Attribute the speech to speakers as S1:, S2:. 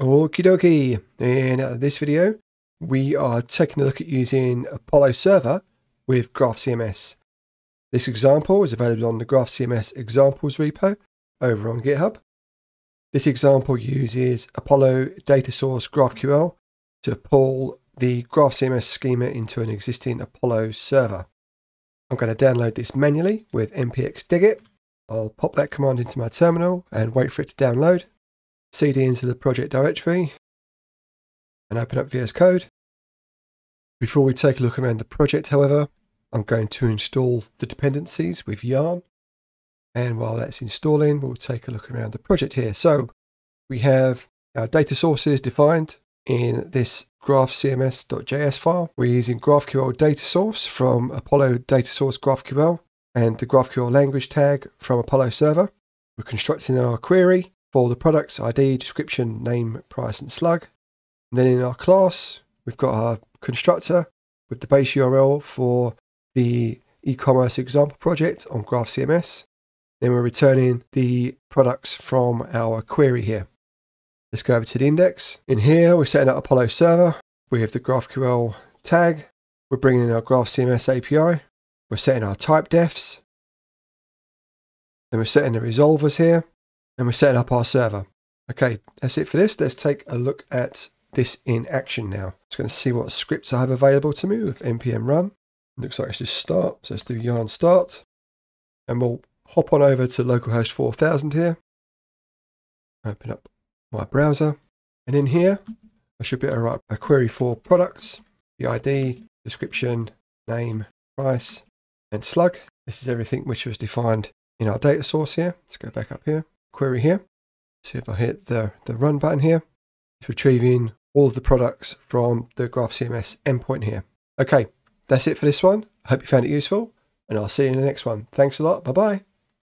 S1: Okie dokie, in uh, this video we are taking a look at using Apollo Server with Graph CMS. This example is available on the Graph CMS examples repo over on GitHub. This example uses Apollo data source GraphQL to pull the Graph CMS schema into an existing Apollo server. I'm going to download this manually with npx digit. I'll pop that command into my terminal and wait for it to download cd into the project directory and open up VS Code. Before we take a look around the project, however, I'm going to install the dependencies with Yarn. And while that's installing, we'll take a look around the project here. So we have our data sources defined in this graphcms.js file. We're using GraphQL data source from Apollo data source GraphQL and the GraphQL language tag from Apollo server. We're constructing our query for the products ID, description, name, price, and slug. And then in our class, we've got our constructor with the base URL for the e-commerce example project on Graph CMS. Then we're returning the products from our query here. Let's go over to the index. In here, we're setting up Apollo server. We have the GraphQL tag. We're bringing in our Graph CMS API. We're setting our type defs. Then we're setting the resolvers here. And we are setting up our server. Okay, that's it for this. Let's take a look at this in action now. It's going to see what scripts I have available to me with npm run. Looks like it's just start, so let's do yarn start. And we'll hop on over to localhost 4000 here. Open up my browser. And in here, I should be able to write a query for products, the ID, description, name, price, and slug. This is everything which was defined in our data source here. Let's go back up here query here. See if I hit the, the run button here, it's retrieving all of the products from the Graph CMS endpoint here. Okay, that's it for this one. I hope you found it useful and I'll see you in the next one. Thanks a lot. Bye-bye.